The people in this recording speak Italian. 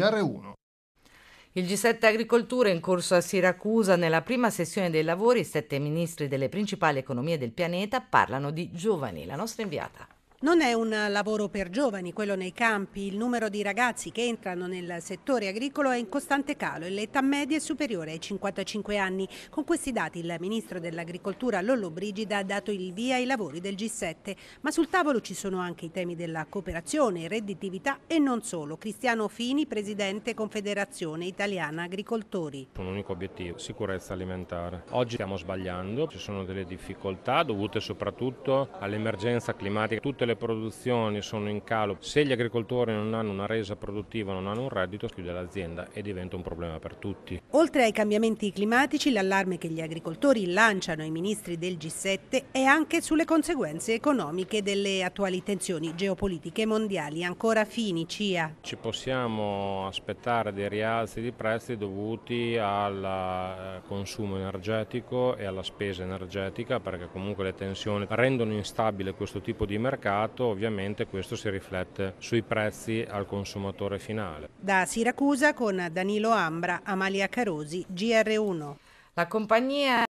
GR1. Il G7 Agricoltura in corso a Siracusa nella prima sessione dei lavori, sette ministri delle principali economie del pianeta parlano di giovani. La nostra inviata. Non è un lavoro per giovani, quello nei campi. Il numero di ragazzi che entrano nel settore agricolo è in costante calo e l'età media è superiore ai 55 anni. Con questi dati il ministro dell'Agricoltura Lollo Brigida ha dato il via ai lavori del G7, ma sul tavolo ci sono anche i temi della cooperazione, redditività e non solo. Cristiano Fini, presidente Confederazione Italiana Agricoltori. Un unico obiettivo, sicurezza alimentare. Oggi stiamo sbagliando, ci sono delle difficoltà dovute soprattutto all'emergenza climatica. Tutte le le produzioni sono in calo, se gli agricoltori non hanno una resa produttiva, non hanno un reddito, chiude l'azienda e diventa un problema per tutti. Oltre ai cambiamenti climatici, l'allarme che gli agricoltori lanciano ai ministri del G7 è anche sulle conseguenze economiche delle attuali tensioni geopolitiche mondiali. Ancora fini, CIA. Ci possiamo aspettare dei rialzi di prezzi dovuti al eh, consumo energetico e alla spesa energetica perché comunque le tensioni rendono instabile questo tipo di mercato mercato, ovviamente questo si riflette sui prezzi al consumatore finale. Da Siracusa con Danilo Ambra, Amalia Carosi, GR1. La compagnia